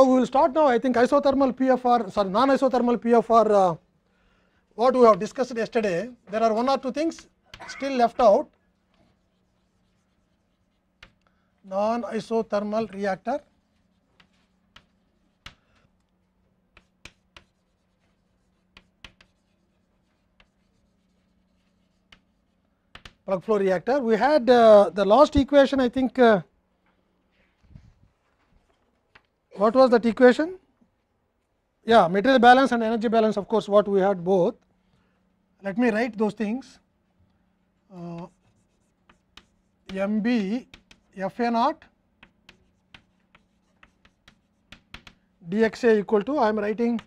So, we will start now I think isothermal PFR sorry non isothermal PFR uh, what we have discussed yesterday there are one or two things still left out non isothermal reactor plug flow reactor. We had uh, the last equation I think uh, what was that equation? Yeah, material balance and energy balance of course, what we had both. Let me write those things. Uh, MB naught DXA equal to I am writing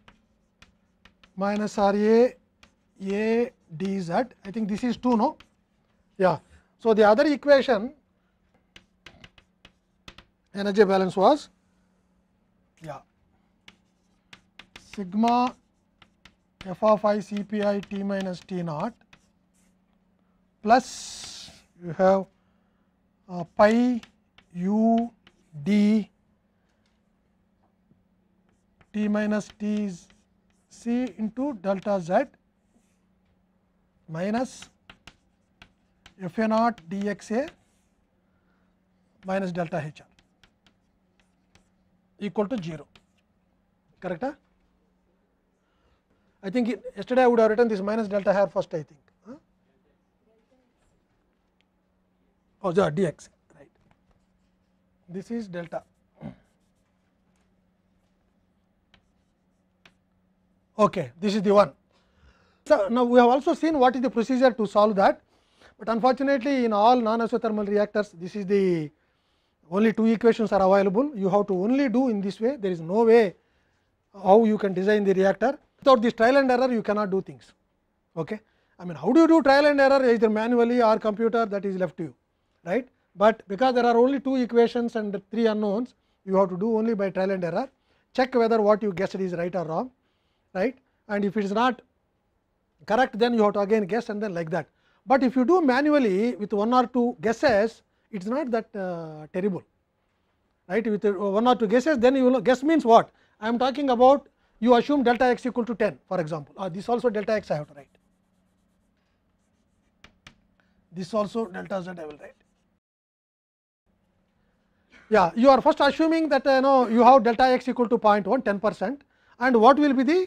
minus RA A I think this is 2 no? Yeah. So, the other equation energy balance was sigma f of i c p i t minus t naught plus you have uh, pi u d t minus t is c into delta z minus f a naught d x a minus delta h r equal to 0 correct? Huh? I think it, yesterday I would have written this minus delta hair first, I think. Huh? Oh, yeah, dx, right. This is delta. Okay, this is the one. So, now we have also seen what is the procedure to solve that, but unfortunately, in all non isothermal reactors, this is the only two equations are available. You have to only do in this way, there is no way how you can design the reactor. Without this trial and error, you cannot do things. Okay? I mean, how do you do trial and error either manually or computer that is left to you, right? But because there are only two equations and three unknowns, you have to do only by trial and error. Check whether what you guessed is right or wrong, right? And if it is not correct, then you have to again guess and then like that. But if you do manually with one or two guesses, it is not that uh, terrible, right? With uh, one or two guesses, then you know guess means what? I am talking about you assume delta x equal to 10 for example, or uh, this also delta x I have to write. This also delta z I will write. Yeah, you are first assuming that uh, you know you have delta x equal to 0.1 10 percent and what will be the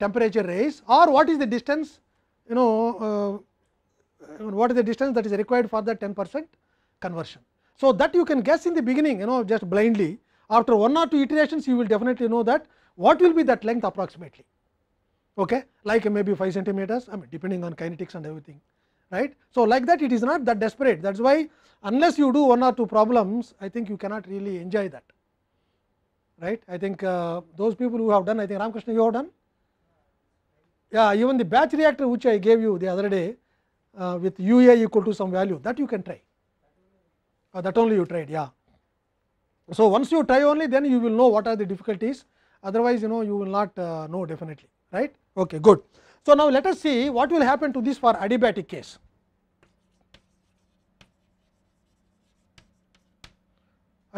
temperature raise or what is the distance you know uh, uh, what is the distance that is required for that 10 percent conversion. So, that you can guess in the beginning you know just blindly after one or two iterations you will definitely know that what will be that length approximately? Okay, like maybe 5 centimeters, I mean depending on kinetics and everything. right. So, like that it is not that desperate that is why unless you do one or two problems I think you cannot really enjoy that. Right. I think uh, those people who have done I think Ramakrishna you have done. Yeah, even the batch reactor which I gave you the other day uh, with U A equal to some value that you can try. Uh, that only you tried yeah. So, once you try only then you will know what are the difficulties otherwise you know you will not uh, know definitely right okay good so now let us see what will happen to this for adiabatic case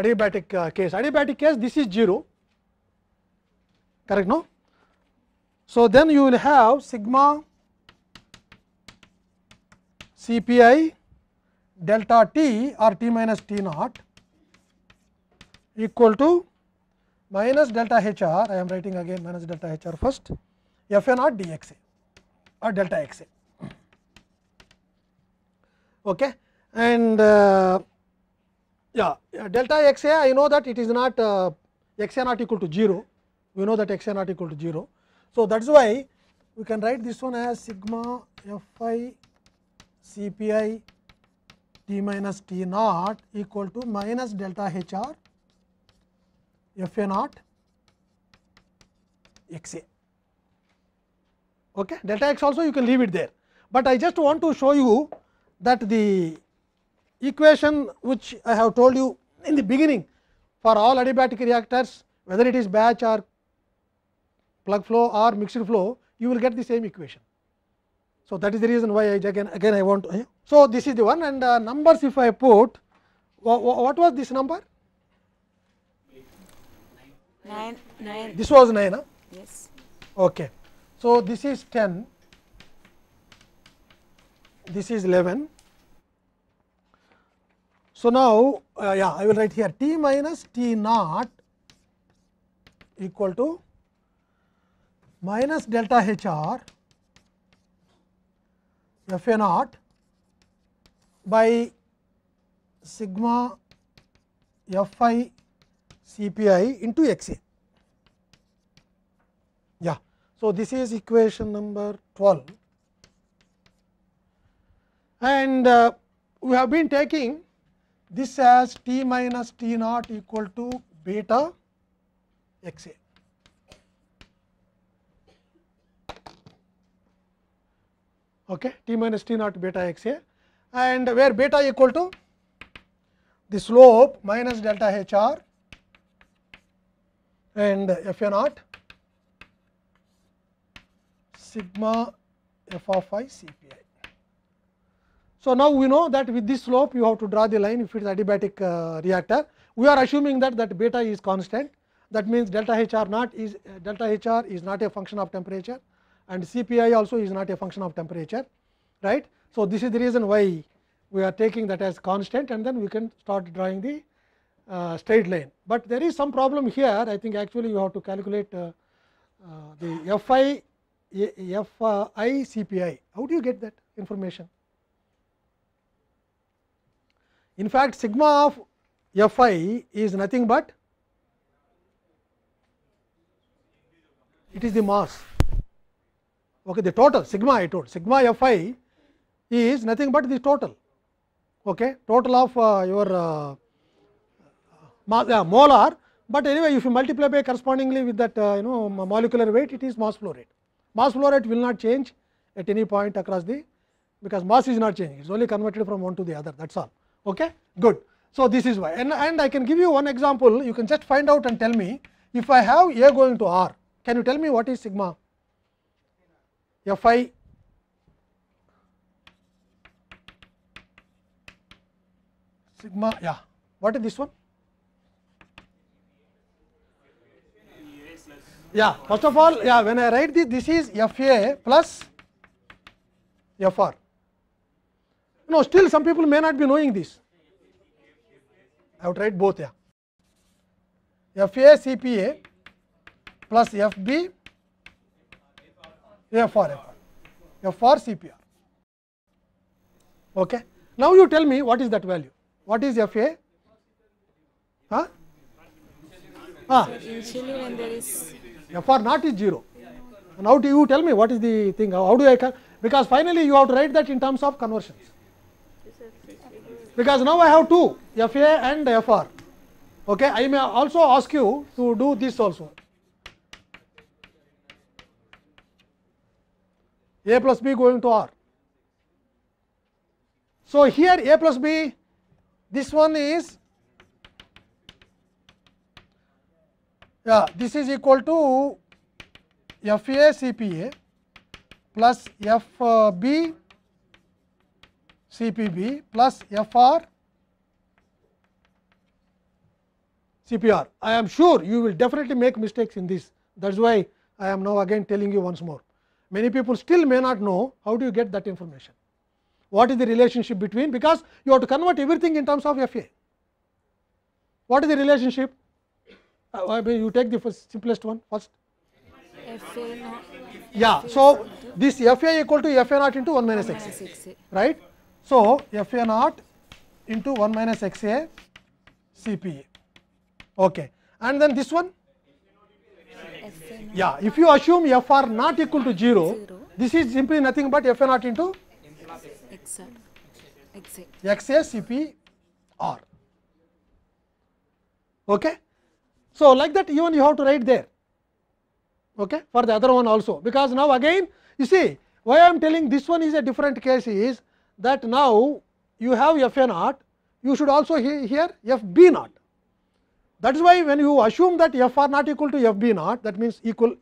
adiabatic uh, case adiabatic case this is zero correct no so then you will have sigma cpi delta t or t minus t naught equal to minus delta HR, I am writing again minus delta HR first, F n or DXA or delta XA. Okay. And uh, yeah, delta x a, I know that it is not uh, XA not equal to 0, we know that XA not equal to 0. So, that is why we can write this one as sigma F i C p i t minus t naught equal to minus delta H r f a naught x a. Okay. Delta x also you can leave it there, but I just want to show you that the equation which I have told you in the beginning for all adiabatic reactors whether it is batch or plug flow or mixed flow you will get the same equation. So, that is the reason why I again, again I want to. So, this is the one and uh, numbers if I put what was this number This was 9, Yes. Okay. So, this is 10, this is 11. So, now, uh, yeah, I will write here t minus t naught equal to minus delta h r f a naught by sigma f i CPI into XA. Yeah. So, this is equation number 12 and uh, we have been taking this as T minus T naught equal to beta XA. okay, t minus t naught beta x a and where beta equal to the slope minus delta h r and f a naught sigma f of i c p i. So, now we know that with this slope you have to draw the line if it is adiabatic uh, reactor. We are assuming that that beta is constant that means, delta H r naught is uh, delta H r is not a function of temperature and C p i also is not a function of temperature right. So, this is the reason why we are taking that as constant and then we can start drawing the uh, straight line, but there is some problem here I think actually you have to calculate uh, uh, the Fi Fi CPI. How do you get that information? In fact, sigma of Fi is nothing but it is the mass. Okay, the total sigma I told sigma Fi is nothing but the total. Okay, total of uh, your uh, yeah, molar, but anyway if you multiply by correspondingly with that uh, you know molecular weight it is mass flow rate. Mass flow rate will not change at any point across the because mass is not changing it is only converted from one to the other that is all. Okay? Good. So, this is why and, and I can give you one example you can just find out and tell me if I have A going to R can you tell me what is sigma f i sigma yeah what is this one Yeah, first of all, yeah, when I write this, this is F A plus F R. No, still some people may not be knowing this. I would write both, yeah. F A C P A plus F B F R F R F R C P R. Okay. Now you tell me what is that value? What is F A? Huh? Ah. Usually when there is FR naught is 0. Now, you tell me what is the thing, how, how do I, because finally, you have to write that in terms of conversions. Because now I have two, FA and FR. Okay, I may also ask you to do this also. A plus B going to R. So, here A plus B, this one is yeah, this is equal to F A C P A plus F B C P B plus F R C P R. I am sure you will definitely make mistakes in this. That is why I am now again telling you once more. Many people still may not know how do you get that information. What is the relationship between? Because you have to convert everything in terms of F A. What is the relationship? I mean, you take the first simplest one first. FA not yeah. So, this F A equal to F A naught into 1 minus x A, right. So, F A naught into 1 minus x A C P A. Okay. And then this one? Yeah. If you assume F R not equal to 0, this is simply nothing but F A naught into x A C P R. Okay. So, like that even you have to write there okay, for the other one also, because now again you see why I am telling this one is a different case is that now you have f a naught, you should also here f b naught. That is why when you assume that f r naught equal to f b naught that means equal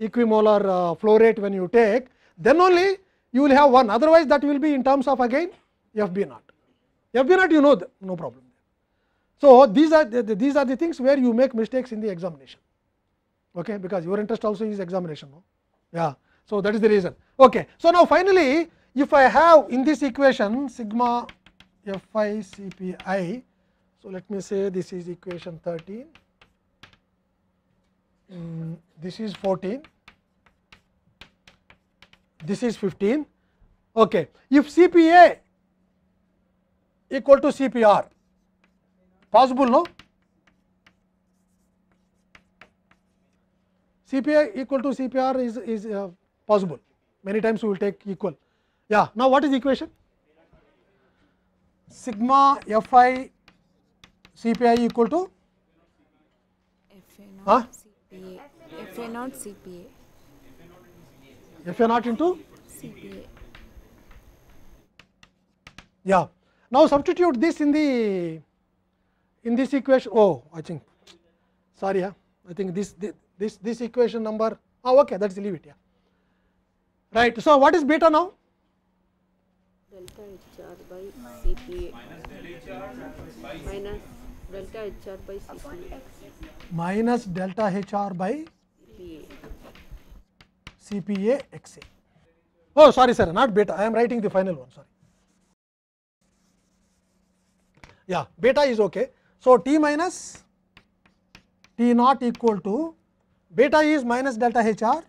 equimolar uh, flow rate when you take then only you will have 1 otherwise that will be in terms of again f b naught. f b naught you know no problem. So, these are the, these are the things where you make mistakes in the examination, okay, because your interest also is examination. No? Yeah. So, that is the reason. Okay. So, now finally, if I have in this equation sigma f i c p i. So, let me say this is equation 13, um, this is 14, this is 15. Okay. If C p a equal to C p r, Possible, no? CPI equal to CPR is, is uh, possible. Many times we will take equal. Yeah. Now, what is equation? Sigma Fi CPI equal to FA naught CPA. FA naught CPA. FA naught into CPA. Yeah. Now, substitute this in the in this equation oh I think sorry yeah, I think this this this equation number oh okay that is leave it yeah right. So, what is beta now? Delta H r by C P minus delta H r by C P minus delta H r by C P A X A. Oh sorry sir not beta I am writing the final one sorry. Yeah beta is okay. So, t minus t not equal to beta is minus delta h r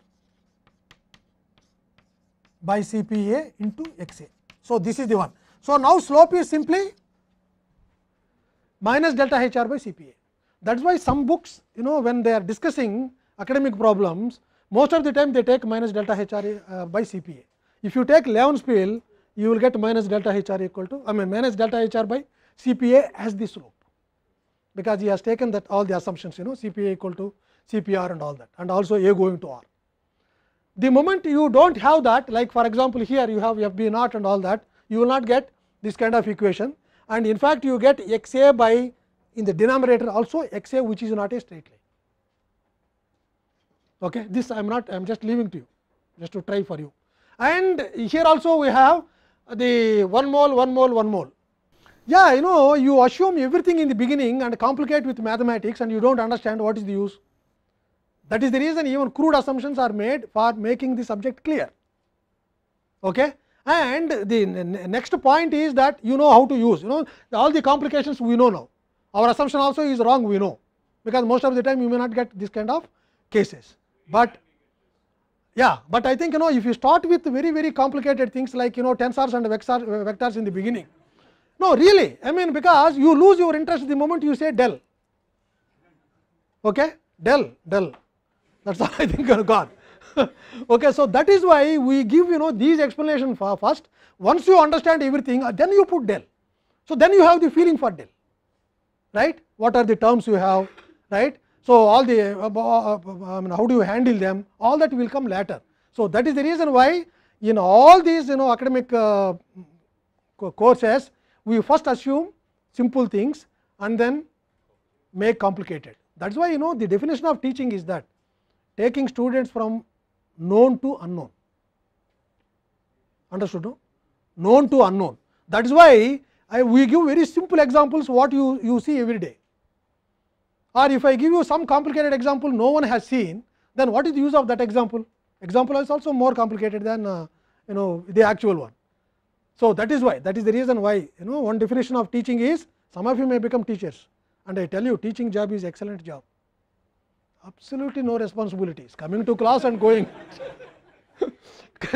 by C p a into x a. So, this is the one. So, now slope is simply minus delta h r by C p a. That is why some books you know when they are discussing academic problems most of the time they take minus delta h r uh, by C p a. If you take Leon's pill you will get minus delta h r equal to I mean minus delta h r by C p a as the slope. because he has taken that all the assumptions you know CPA equal to CPR and all that and also A going to R. The moment you do not have that like for example, here you have FB naught and all that you will not get this kind of equation and in fact, you get x a by in the denominator also x a which is not a straight line. Okay. This I am not I am just leaving to you just to try for you and here also we have the 1 mole 1 mole 1 mole yeah, you know you assume everything in the beginning and complicate with mathematics and you do not understand what is the use. That is the reason even crude assumptions are made for making the subject clear. Okay? And the next point is that you know how to use, you know all the complications we know now. Our assumption also is wrong we know, because most of the time you may not get this kind of cases. But yeah, but I think you know if you start with very very complicated things like you know tensors and vectors, in the beginning, No, really, I mean because you lose your interest the moment you say Dell. Okay, del del. That's all I think of gone. okay, so that is why we give you know these explanation for first. Once you understand everything, then you put Dell. So then you have the feeling for del right? What are the terms you have, right? So all the I mean, how do you handle them? All that will come later. So that is the reason why in all these you know academic uh, courses we first assume simple things and then make complicated. That is why you know the definition of teaching is that taking students from known to unknown. Understood? No? Known to unknown. That is why I, we give very simple examples what you, you see every day. Or if I give you some complicated example no one has seen, then what is the use of that example? Example is also more complicated than uh, you know the actual one. So, that is why that is the reason why you know one definition of teaching is some of you may become teachers and I tell you teaching job is excellent job absolutely no responsibilities coming to class and going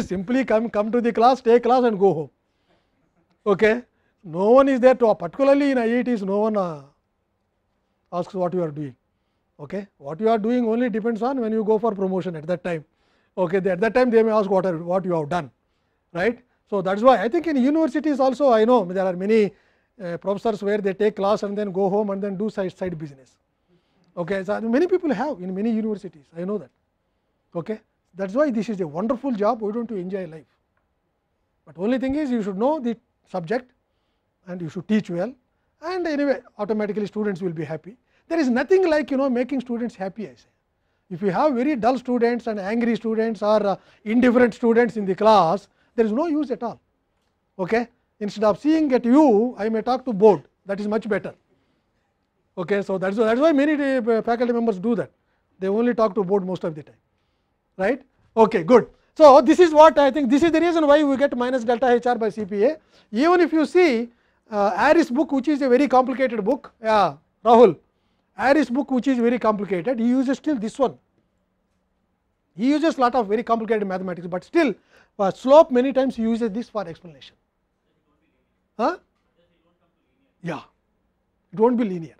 simply come come to the class take class and go home okay no one is there to particularly in IITs no one uh, asks what you are doing okay what you are doing only depends on when you go for promotion at that time okay at that time they may ask what are, what you have done right so, that is why I think in universities also I know there are many uh, professors where they take class and then go home and then do side, side business. Okay. So, many people have in many universities I know that. Okay. That is why this is a wonderful job we do not enjoy life. But only thing is you should know the subject and you should teach well and anyway automatically students will be happy. There is nothing like you know making students happy I say. If you have very dull students and angry students or uh, indifferent students in the class, there is no use at all. Okay? Instead of seeing at you, I may talk to board, that is much better. Okay? So, that is, that is why many faculty members do that, they only talk to board most of the time. Right? Okay, good. So, this is what I think this is the reason why we get minus delta H r by C p a. Even if you see uh, Aris book, which is a very complicated book, yeah, Rahul, Aris book, which is very complicated, he uses still this one. He uses lot of very complicated mathematics, but still for slope many times uses this for explanation. Huh? Yeah, it not be linear,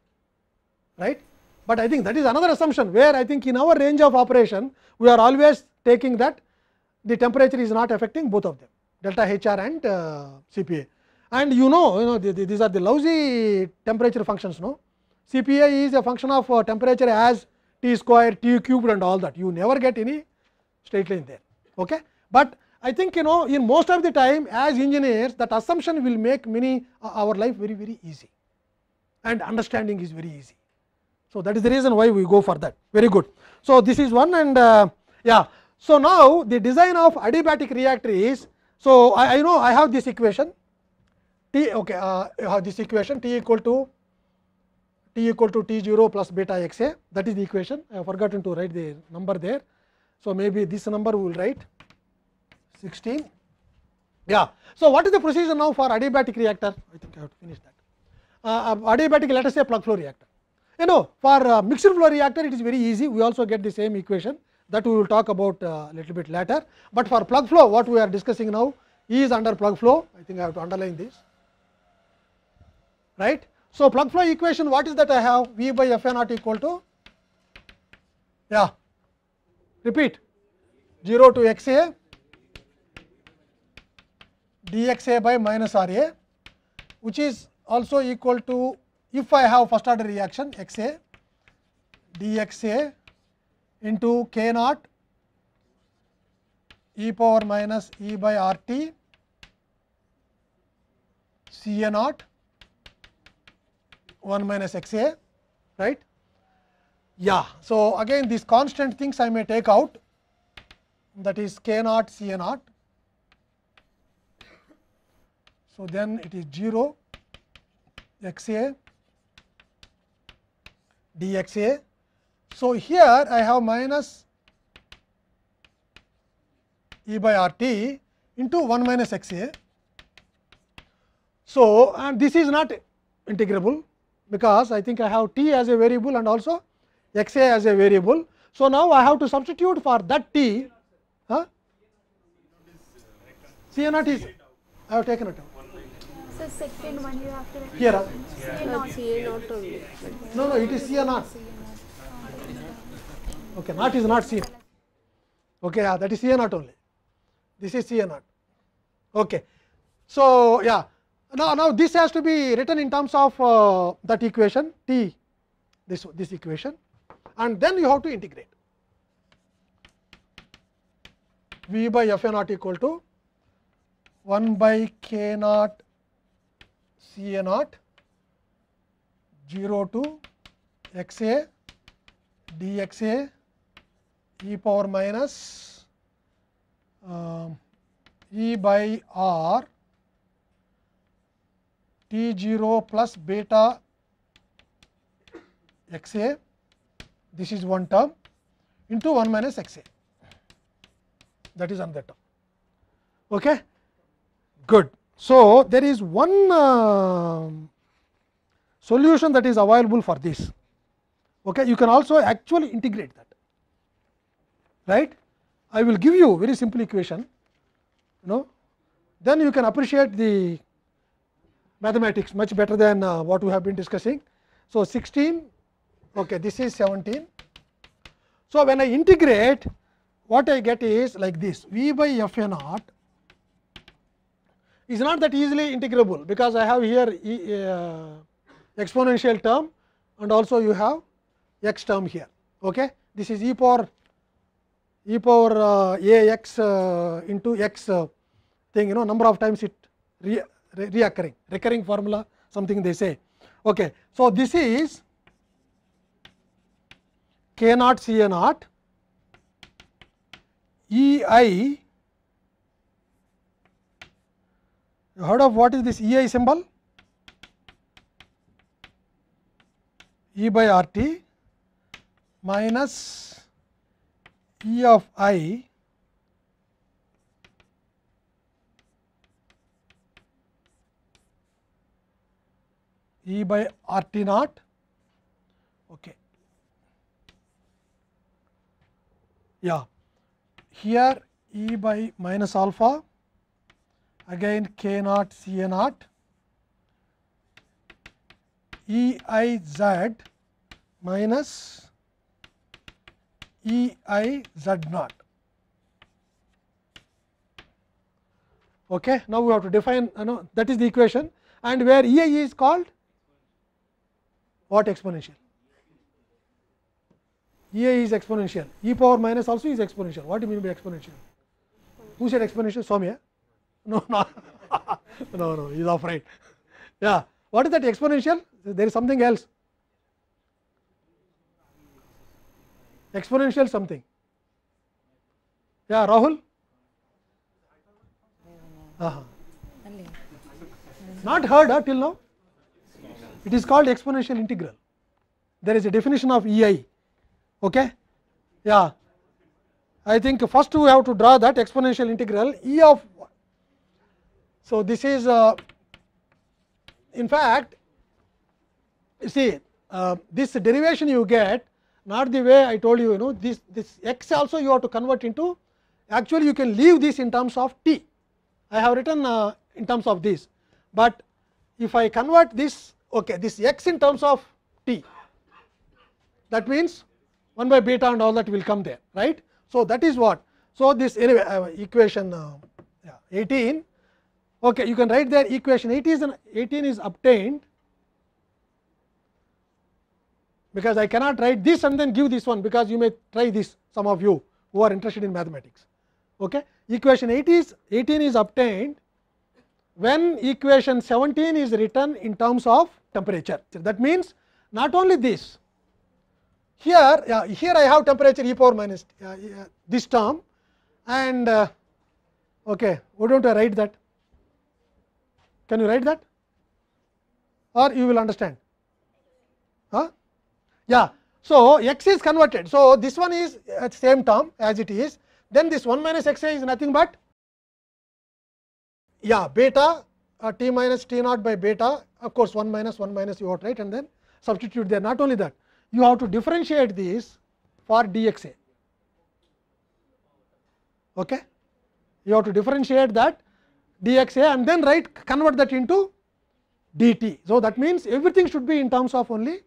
right? But I think that is another assumption where I think in our range of operation we are always taking that the temperature is not affecting both of them delta h r and uh, a And you know, you know the, the, these are the lousy temperature functions. No, CPA is a function of uh, temperature as t square, t cubed, and all that. You never get any straight line there. Okay, but I think you know in most of the time as engineers that assumption will make many uh, our life very very easy and understanding is very easy. So, that is the reason why we go for that very good. So, this is one and uh, yeah. So, now the design of adiabatic reactor is so I, I know I have this equation T okay uh, I have this equation T equal to T equal to T 0 plus beta x a that is the equation I have forgotten to write the number there. So, maybe this number we will write 16. Yeah. So, what is the procedure now for adiabatic reactor? I think I have to finish that. Uh, uh adiabatic, let us say plug flow reactor. You know, for uh, mixed flow reactor, it is very easy. We also get the same equation that we will talk about a uh, little bit later. But for plug flow, what we are discussing now is under plug flow. I think I have to underline this. Right. So, plug flow equation, what is that I have? V by F A naught equal to, yeah, repeat 0 to x A dxa by minus Ra, which is also equal to if I have first order reaction x a xA a into k naught e power minus e by r t C a naught 1 minus x a right. Yeah. So, again these constant things I may take out that is k naught C a naught So, then it is 0 x a d x a. So, here I have minus e by r t into 1 minus x a. So, and this is not integrable because I think I have t as a variable and also x a as a variable. So, now I have to substitute for that t. Huh? C naught is I have taken it out second one you have to Here. CA not only. No, no, it is CA not. Okay, not is not CA. Okay, yeah, that is CA not only. This is CA not. Okay. So, yeah. Now, now this has to be written in terms of uh, that equation T, this, this equation and then you have to integrate. V by f a naught equal to 1 by k naught C A naught 0 to x A d x A e power minus uh, E by R t 0 plus beta x A this is one term into 1 minus x A that is another term. Okay? Good. So, there is one uh, solution that is available for this. Okay. You can also actually integrate that, right. I will give you very simple equation, you know, then you can appreciate the mathematics much better than uh, what we have been discussing. So, 16, okay, this is 17. So, when I integrate, what I get is like this V by F A naught is not that easily integrable, because I have here e, uh, exponential term and also you have x term here. Okay? This is e power e power uh, a x uh, into x uh, thing you know number of times it re, re, reoccurring recurring formula something they say. Okay. So, this is k naught C a naught E i You heard of what is this E i symbol? E by R t minus E of i E by R t naught. Okay. Yeah, here E by minus alpha again k naught C a naught E i z minus E i z naught. Okay. Now, we have to define you know that is the equation and where E i is called what exponential? E i is exponential, e power minus also is exponential. What do you mean by exponential? Who said exponential? Soumya. No, no, no, no, he is afraid. Yeah, what is that exponential? There is something else. Exponential something. Yeah, Rahul? Uh -huh. Not heard huh, till now? It is called exponential integral. There is a definition of EI. Okay? Yeah. I think first we have to draw that exponential integral e of so, this is uh, in fact, you see uh, this derivation you get not the way I told you, you know this, this x also you have to convert into actually you can leave this in terms of t. I have written uh, in terms of this, but if I convert this okay, this x in terms of t that means 1 by beta and all that will come there right. So, that is what. So, this anyway uh, equation uh, yeah, 18 Okay, you can write there equation 18 is, 18 is obtained because I cannot write this and then give this one because you may try this some of you who are interested in mathematics. Okay. Equation 18 is, 18 is obtained when equation 17 is written in terms of temperature. That means, not only this here here I have temperature e power minus uh, uh, this term and uh, okay why do not I write that can you write that or you will understand? Huh? Yeah. So, x is converted. So, this one is at same term as it is. Then this 1 minus x a is nothing but yeah beta uh, t minus t naught by beta of course, 1 minus 1 minus you ought right and then substitute there. Not only that, you have to differentiate this for dxa. Okay? You have to differentiate that dxa and then write convert that into dt. So, that means everything should be in terms of only.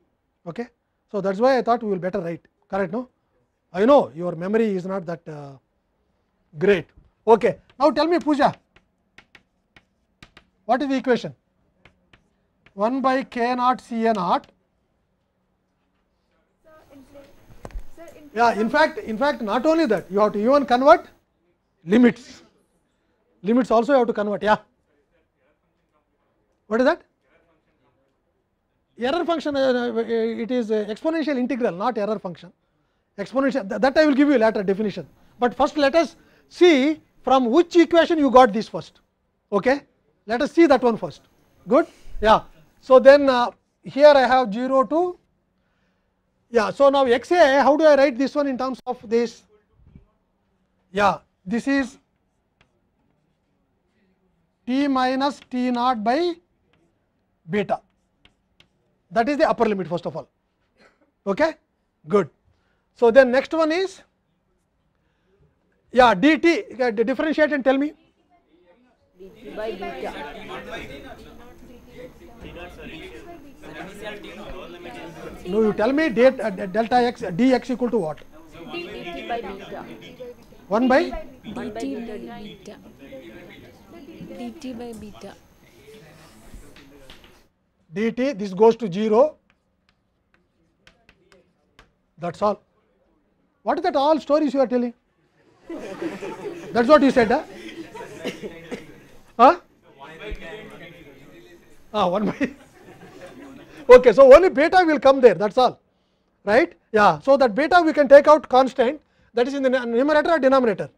Okay. So, that is why I thought we will better write correct no. I know your memory is not that uh, great. Okay. Now, tell me Pooja, what is the equation? 1 by k naught C a naught. Yeah, in fact, in fact, not only that, you have to even convert limits limits also you have to convert yeah what is that error function uh, uh, uh, it is exponential integral not error function exponential that I will give you later definition, but first let us see from which equation you got this first okay let us see that one first good yeah so then uh, here I have 0 to yeah so now x a how do I write this one in terms of this yeah this is t minus t naught by beta. That is the upper limit first of all. Okay, good. So then next one is yeah dt differentiate and tell me. dt by beta. No, you tell me date, uh, delta x dx equal to what? dt by beta. 1 by? dt by beta. dt by beta dt this goes to 0 that's all what is that all stories you are telling that's what you said huh, huh? ah one by okay so only beta will come there that's all right yeah so that beta we can take out constant that is in the numerator or denominator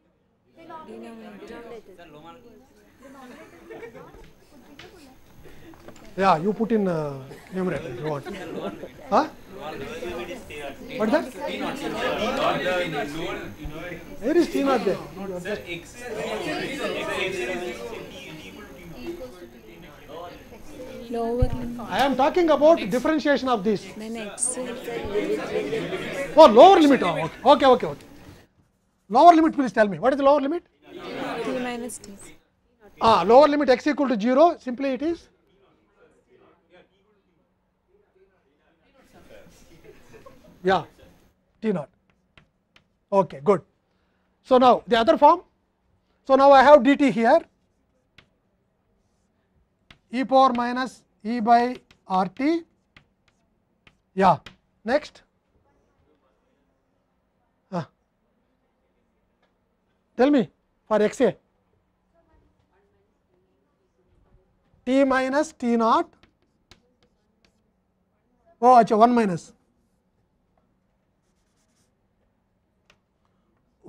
Yeah, you put in uh, numerator if you want. huh? What's that? Where is T not there? Lower I am talking about differentiation of this. Oh, lower limit. Oh, okay, okay, okay. Lower limit, please tell me. What is the lower limit? T minus T. Ah, lower limit x equal to 0. Simply it is yeah T naught. Okay, good. So, now the other form. So, now I have dt here e power minus e by r t. Yeah, next. Ah. Tell me for x a t minus t naught. Oh, acha 1 minus.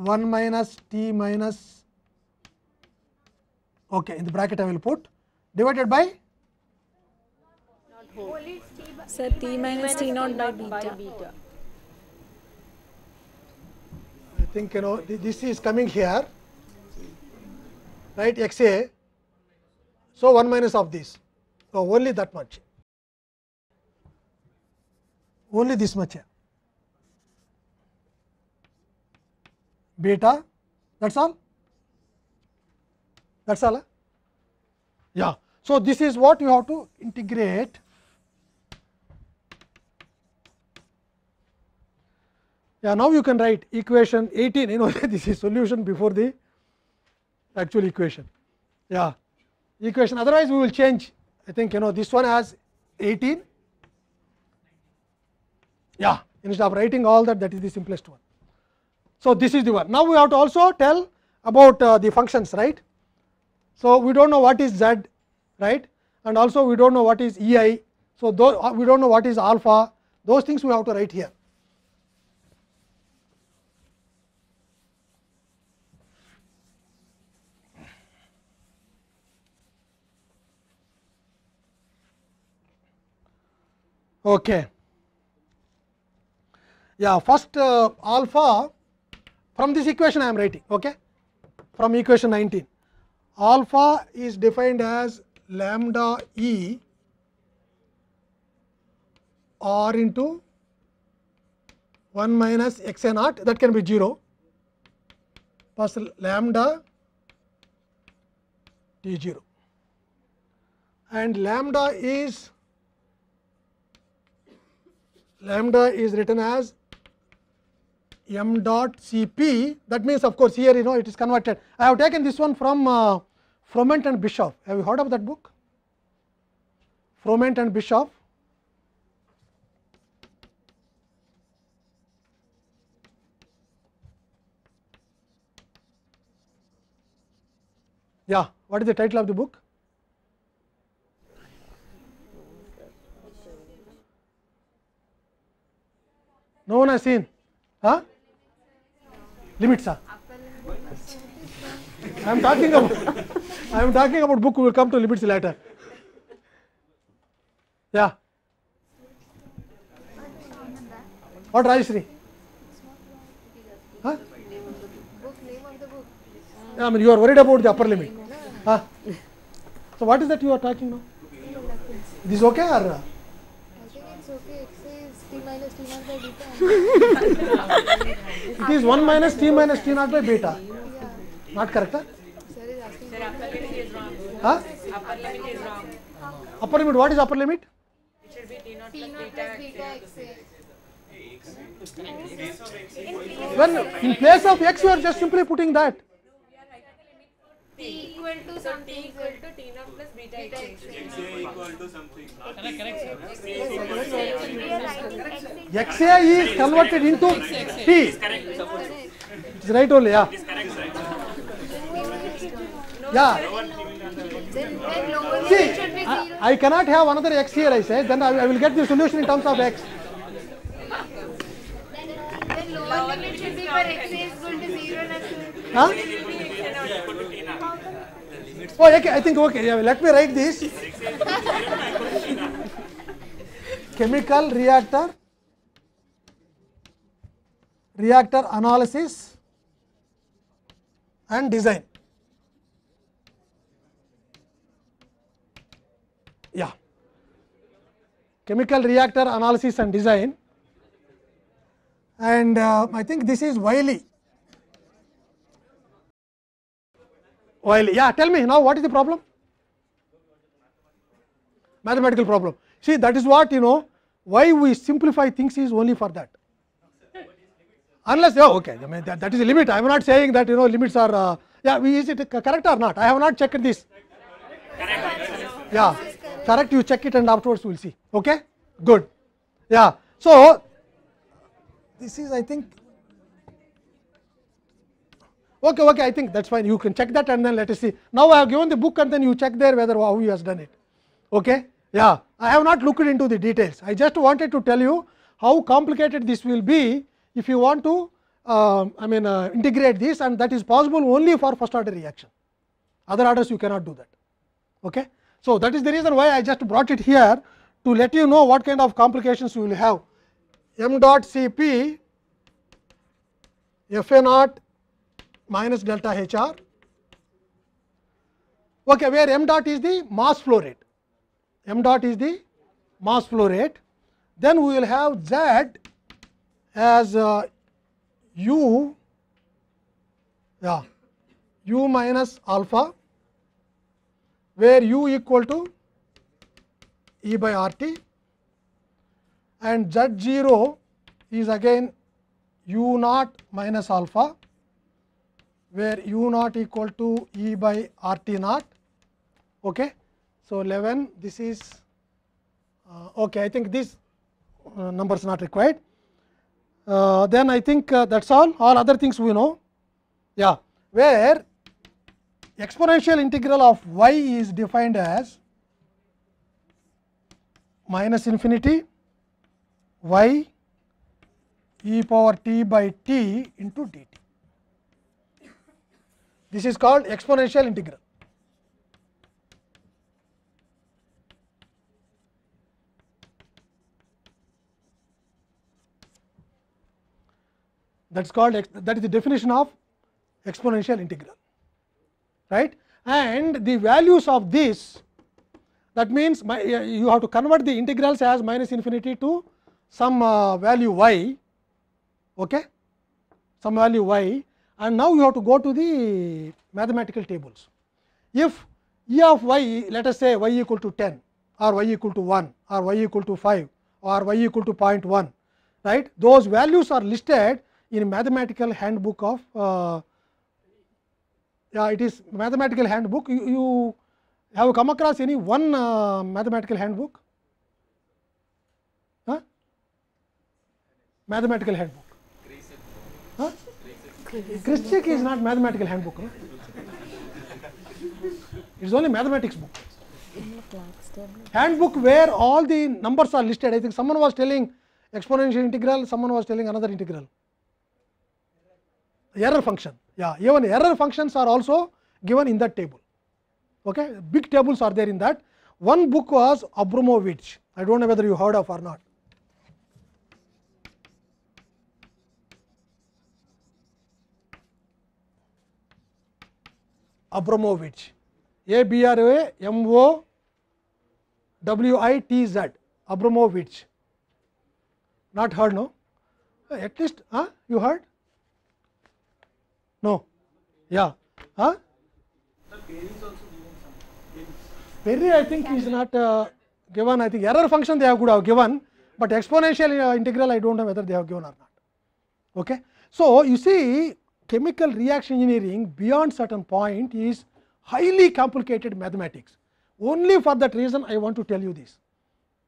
1 minus t minus okay in the bracket I will put divided by sir t minus t naught by beta. I think you know this is coming here right x a. So, 1 minus of this so only that much only this much here. beta that is all that is all. Yeah. So, this is what you have to integrate Yeah, now you can write equation 18, you know this is solution before the actual equation. Yeah, equation otherwise we will change. I think you know this one has 18. Yeah, instead of writing all that, that is the simplest one. So, this is the one. Now, we have to also tell about uh, the functions right. So, we do not know what is z right and also we do not know what is E i. So, uh, we do not know what is alpha those things we have to write here. Okay. Yeah, first uh, alpha from this equation I am writing, okay? from equation 19. Alpha is defined as lambda e r into 1 minus x a naught that can be 0 plus lambda t 0 and lambda is lambda is written as m dot Cp that means of course, here you know it is converted. I have taken this one from uh, Froment and Bischoff. Have you heard of that book? Froment and Bischoff. Yeah, what is the title of the book? No one has seen. Huh? limits are. I am talking about I am talking about book. We will come to limits later. Yeah. What Rajeshri? Huh? I mean, you are worried about the upper limit. Huh? So what is that you are talking now? This okay or? it is 1 minus t minus t naught by beta. Not correct? Huh? Sir, upper limit is wrong. Huh? Upper limit is wrong. Upper limit, what is upper limit? It should be t naught plus beta x. When in place of x, you are just simply putting that. t equal to so something t equal to t naught plus beta x x equal to something correct correct yes x a is converted into t it's right only yeah yeah see I, I cannot have another x here I say then I, I will get the solution in terms of x then lower limit should be for x is equal to 0 and huh? Oh, okay, I think okay. Yeah, let me write this. Chemical reactor, reactor analysis and design. Yeah, chemical reactor analysis and design, and uh, I think this is Wiley. Oil. Yeah, tell me now what is the problem? Mathematical problem. See, that is what you know why we simplify things is only for that. Unless, oh, okay, I mean, that, that is a limit. I am not saying that you know limits are, uh, yeah, we, is it correct or not? I have not checked this. Yeah, correct, you check it and afterwards we will see. Okay, good. Yeah, so this is, I think, Okay, okay, I think that's fine. You can check that and then let us see. Now, I have given the book and then you check there whether how he has done it. Okay? Yeah, I have not looked into the details. I just wanted to tell you how complicated this will be if you want to uh, I mean uh, integrate this and that is possible only for first order reaction. Other orders you cannot do that. Okay? So, that is the reason why I just brought it here to let you know what kind of complications you will have. m dot C p f a naught minus delta r okay, where m dot is the mass flow rate, m dot is the mass flow rate, then we will have Z as uh, u, yeah, u minus alpha, where u equal to E by R t and Z 0 is again u naught minus alpha where u naught equal to E by R t naught. Okay. So, 11 this is uh, okay. I think this uh, is not required. Uh, then I think uh, that is all all other things we know yeah where exponential integral of y is defined as minus infinity y e power t by t into dt. This is called exponential integral. That's called that is the definition of exponential integral, right? And the values of this that means my, uh, you have to convert the integrals as minus infinity to some uh, value y, okay? some value y and now you have to go to the mathematical tables. If E of y let us say y equal to 10 or y equal to 1 or y equal to 5 or y equal to 0.1 right those values are listed in mathematical handbook of uh, yeah it is mathematical handbook you, you have come across any one uh, mathematical handbook huh? mathematical handbook Christic is not mathematical handbook. No? It's only mathematics book. Handbook where all the numbers are listed. I think someone was telling exponential integral, someone was telling another integral. Error function. Yeah, even error functions are also given in that table. Okay, big tables are there in that. One book was Abramovich. I don't know whether you heard of or not. Abramovich. A B R A M O W I T Z Abramovich. Not heard, no? At least, huh? You heard? No. Yeah. Huh? Perry, I think is not uh, given. I think error function they have could have given, but exponential uh, integral I don't know whether they have given or not. Okay. So you see, chemical reaction engineering beyond certain point is highly complicated mathematics. Only for that reason I want to tell you this.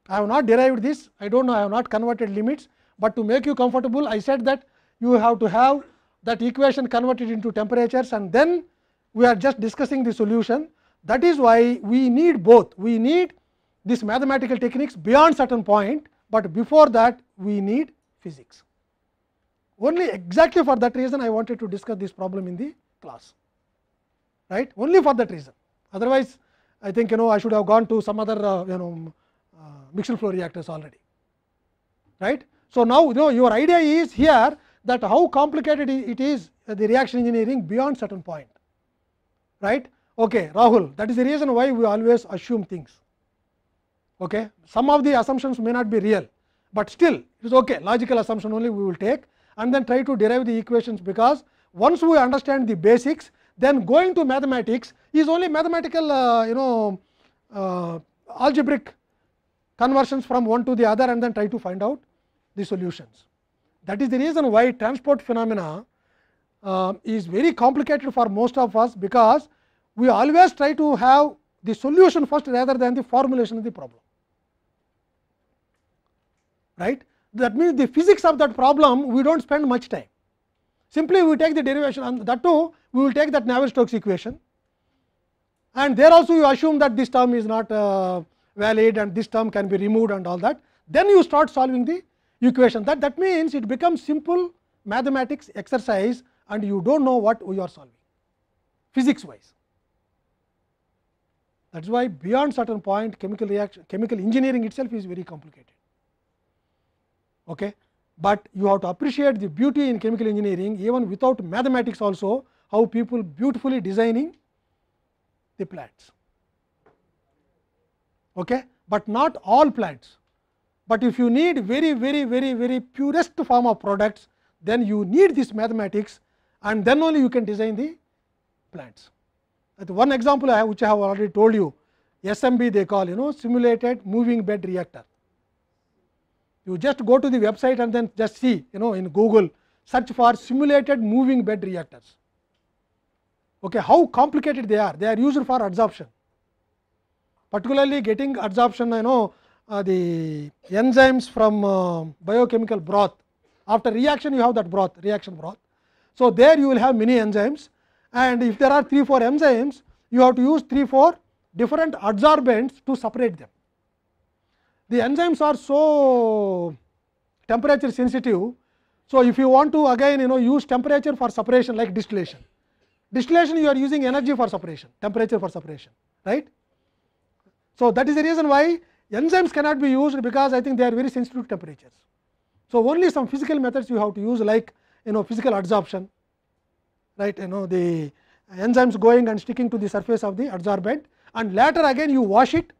I have not derived this, I do not know, I have not converted limits, but to make you comfortable I said that you have to have that equation converted into temperatures and then we are just discussing the solution. That is why we need both, we need this mathematical techniques beyond certain point, but before that we need physics. only exactly for that reason I wanted to discuss this problem in the class, right? Only for that reason. Otherwise, I think you know I should have gone to some other uh, you know uh, mixed flow reactors already, right? So now you know your idea is here that how complicated it is uh, the reaction engineering beyond certain point, right? Okay, Rahul, that is the reason why we always assume things. Okay, some of the assumptions may not be real, but still it is okay. Logical assumption only we will take and then try to derive the equations because once we understand the basics then going to mathematics is only mathematical uh, you know uh, algebraic conversions from one to the other and then try to find out the solutions. That is the reason why transport phenomena uh, is very complicated for most of us because we always try to have the solution first rather than the formulation of the problem. Right? that means the physics of that problem we don't spend much time simply we take the derivation and that too we will take that navier-stokes equation and there also you assume that this term is not uh, valid and this term can be removed and all that then you start solving the equation that that means it becomes simple mathematics exercise and you don't know what you are solving physics wise that is why beyond certain point chemical reaction chemical engineering itself is very complicated Okay. But you have to appreciate the beauty in chemical engineering even without mathematics also how people beautifully designing the plants. Okay. But not all plants, but if you need very very very very purest form of products then you need this mathematics and then only you can design the plants. That one example I which I have already told you SMB they call you know simulated moving bed reactor. You just go to the website and then just see you know in Google search for simulated moving bed reactors. Okay, how complicated they are, they are used for adsorption. Particularly getting adsorption you know uh, the enzymes from uh, biochemical broth. After reaction you have that broth, reaction broth. So, there you will have many enzymes and if there are 3 4 enzymes you have to use 3 4 different adsorbents to separate them the enzymes are so temperature sensitive. So, if you want to again you know use temperature for separation like distillation, distillation you are using energy for separation, temperature for separation, right. So, that is the reason why enzymes cannot be used because I think they are very sensitive to temperatures. So, only some physical methods you have to use like you know physical adsorption, right you know the enzymes going and sticking to the surface of the adsorbent and later again you wash it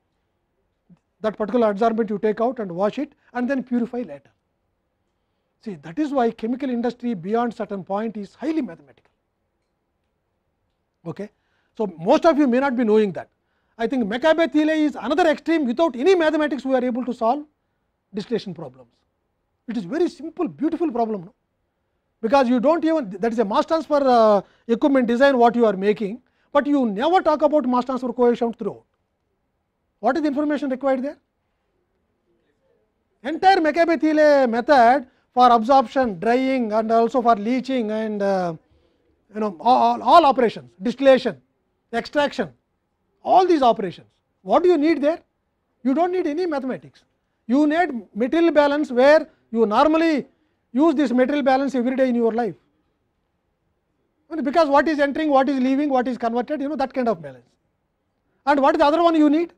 that particular adsorbent you take out and wash it and then purify later. See that is why chemical industry beyond certain point is highly mathematical. Okay. So, most of you may not be knowing that. I think mekabe thiele is another extreme without any mathematics we are able to solve distillation problems. It is very simple beautiful problem no? because you do not even that is a mass transfer uh, equipment design what you are making, but you never talk about mass transfer coefficient throughout. What is the information required there? Entire mecca method for absorption, drying and also for leaching and uh, you know all, all operations, distillation, extraction, all these operations. What do you need there? You do not need any mathematics. You need material balance where you normally use this material balance every day in your life. Because what is entering, what is leaving, what is converted, you know that kind of balance. And what is the other one you need?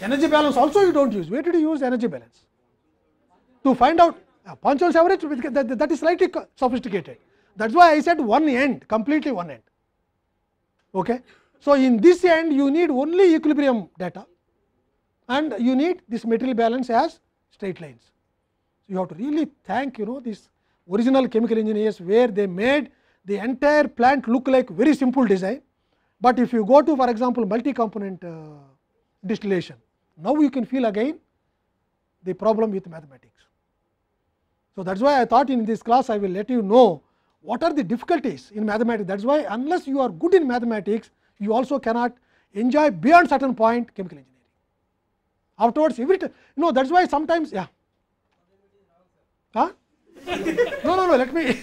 Energy balance also you do not use. Where did you use energy balance? To find out uh, average, that, that is slightly sophisticated. That is why I said one end, completely one end. Okay? So, in this end, you need only equilibrium data and you need this material balance as straight lines. So, you have to really thank you know these original chemical engineers where they made the entire plant look like very simple design, but if you go to for example, multi component uh, distillation, now, you can feel again the problem with mathematics. So, that is why I thought in this class I will let you know what are the difficulties in mathematics. That is why unless you are good in mathematics, you also cannot enjoy beyond certain point chemical engineering. Afterwards, every you know that is why sometimes yeah. Huh? no, no, no, let me.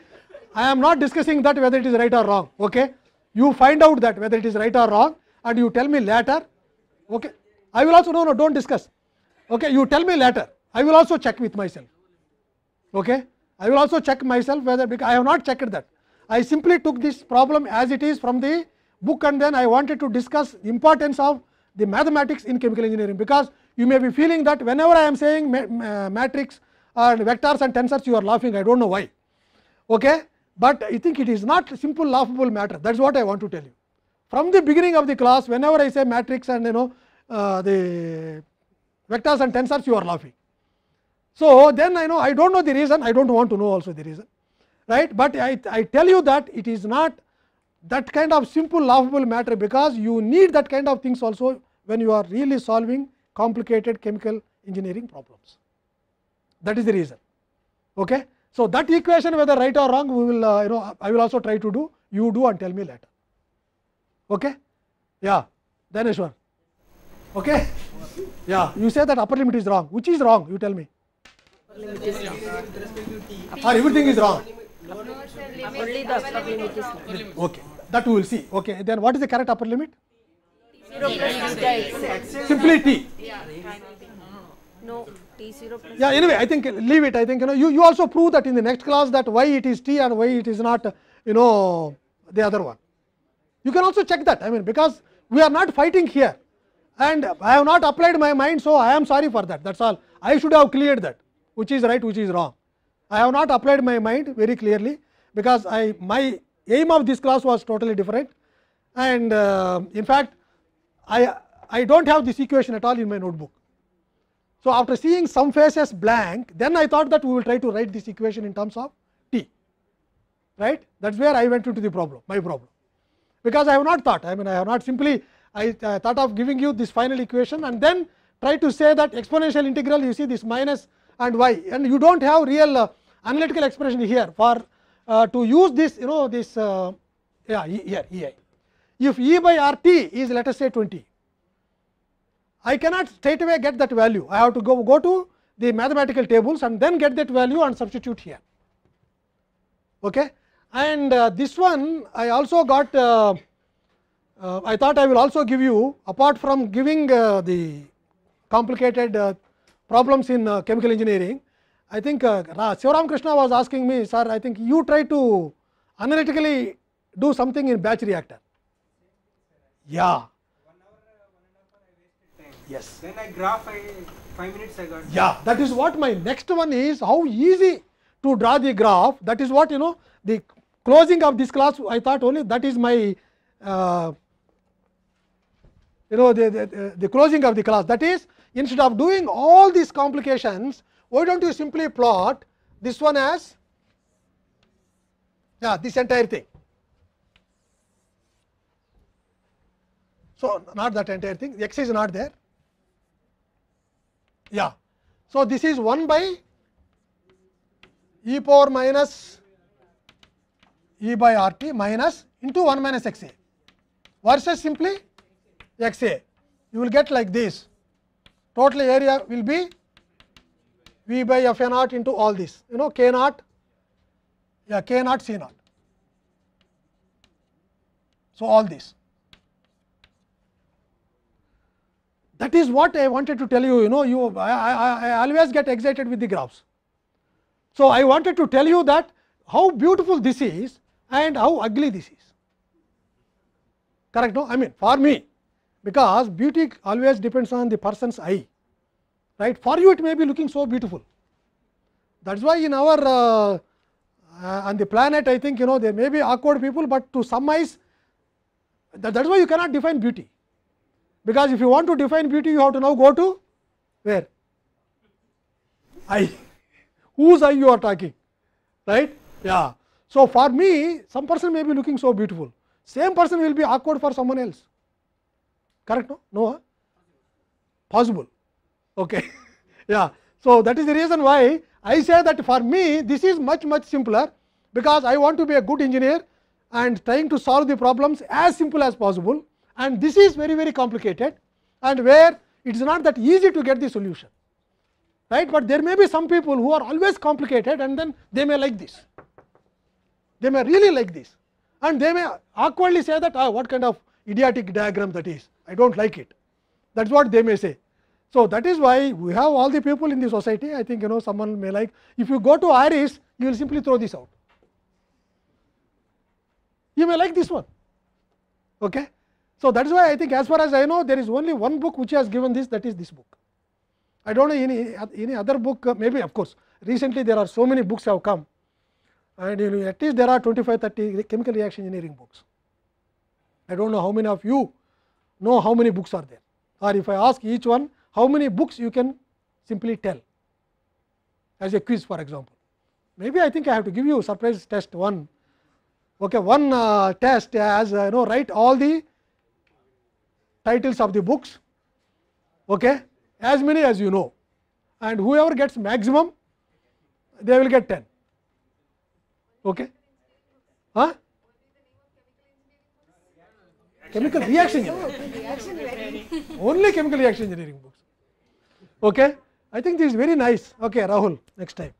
I am not discussing that whether it is right or wrong. Okay? You find out that whether it is right or wrong and you tell me later. Okay? I will also, no, no, don't discuss. Okay, you tell me later. I will also check with myself. Okay, I will also check myself whether, because I have not checked that. I simply took this problem as it is from the book and then I wanted to discuss importance of the mathematics in chemical engineering, because you may be feeling that whenever I am saying matrix or vectors and tensors, you are laughing. I don't know why. Okay, but I think it is not simple laughable matter. That is what I want to tell you. From the beginning of the class, whenever I say matrix and you know uh, the vectors and tensors you are laughing. So, then I know I do not know the reason I do not want to know also the reason right, but I, I tell you that it is not that kind of simple laughable matter because you need that kind of things also when you are really solving complicated chemical engineering problems. That is the reason. Okay? So, that equation whether right or wrong we will uh, you know I will also try to do you do and tell me later. Okay? Yeah, Daneshwar. Okay? Yeah, you say that upper limit is wrong. Which is wrong? You tell me. Or everything is wrong. Only the upper limit is wrong. Okay, that we will see. Okay, then what is the correct upper limit? Simply t. No, t0 yeah anyway i think leave it i think you know you, you also prove that in the next class that why it is t and why it is not you know the other one you can also check that i mean because we are not fighting here and I have not applied my mind. So, I am sorry for that that is all I should have cleared that which is right which is wrong. I have not applied my mind very clearly because I my aim of this class was totally different and uh, in fact, I I do not have this equation at all in my notebook. So, after seeing some faces blank then I thought that we will try to write this equation in terms of t right that is where I went into the problem my problem because I have not thought I mean I have not simply I uh, thought of giving you this final equation and then try to say that exponential integral you see this minus and y and you do not have real uh, analytical expression here for uh, to use this you know this yeah here ei. If e by r t is let us say 20, I cannot straight away get that value. I have to go, go to the mathematical tables and then get that value and substitute here. Okay. And uh, this one I also got uh, uh, I thought I will also give you apart from giving uh, the complicated uh, problems in uh, chemical engineering. I think uh, Sivaram Krishna was asking me sir I think you try to analytically do something in batch reactor. Yeah. Yes. Then I graph I, 5 minutes I got. Yeah that is what my next one is how easy to draw the graph that is what you know the closing of this class I thought only that is my uh, you know the, the, the closing of the class. That is, instead of doing all these complications, why don't you simply plot this one as yeah, this entire thing. So, not that entire thing, x is not there. Yeah. So, this is 1 by e power minus e by r t minus into 1 minus x a versus simply x a. You will get like this total area will be V by f a naught into all this you know k naught yeah k naught c naught. So, all this that is what I wanted to tell you you know you I, I, I always get excited with the graphs. So, I wanted to tell you that how beautiful this is and how ugly this is correct no I mean for me because beauty always depends on the person's eye right for you it may be looking so beautiful that is why in our uh, uh, on the planet i think you know there may be awkward people but to some eyes that, that is why you cannot define beauty because if you want to define beauty you have to now go to where eye whose eye you are talking right yeah so for me some person may be looking so beautiful same person will be awkward for someone else correct no no huh? possible okay yeah so that is the reason why i say that for me this is much much simpler because i want to be a good engineer and trying to solve the problems as simple as possible and this is very very complicated and where it is not that easy to get the solution right but there may be some people who are always complicated and then they may like this they may really like this and they may awkwardly say that ah, what kind of idiotic diagram that is I do not like it. That is what they may say. So, that is why we have all the people in the society. I think you know someone may like, if you go to Iris, you will simply throw this out. You may like this one. Okay? So, that is why I think as far as I know, there is only one book which has given this that is this book. I do not know any, any other book, uh, maybe of course, recently there are so many books have come and you know, at least there are 25, 30 chemical reaction engineering books. I do not know how many of you know how many books are there or if I ask each one how many books you can simply tell as a quiz for example. Maybe I think I have to give you surprise test one. Okay, one uh, test as uh, you know write all the titles of the books, okay, as many as you know and whoever gets maximum they will get 10. Okay. Huh? chemical reaction oh, engineering. Only chemical reaction engineering books. Okay. I think this is very nice. Okay, Rahul, next time.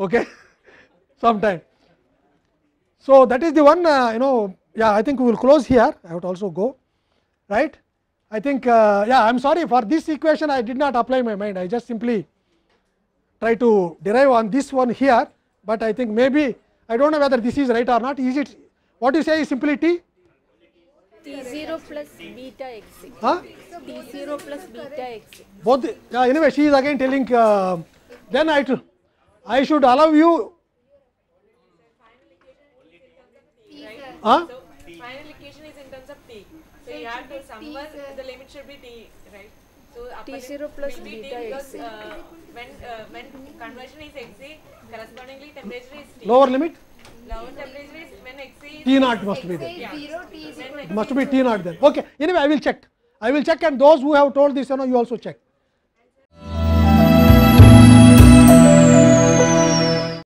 Okay, sometime. So that is the one. Uh, you know, yeah. I think we will close here. I would also go, right? I think, uh, yeah. I'm sorry for this equation. I did not apply my mind. I just simply try to derive on this one here. But I think maybe I don't know whether this is right or not. Is it? What you say is simply t. Huh? Both, yeah, anyway, she is again telling, uh, then I, I should allow you. Huh? So, final equation is in terms of t. So, so you have to somewhere, the limit should be t, right? So, t zero plus will t because uh, when, uh, when conversion is x, correspondingly temperature is t. Lower limit? T naught must be there. must be T naught there. Okay. Anyway, I will check. I will check and those who have told this, you know, you also check.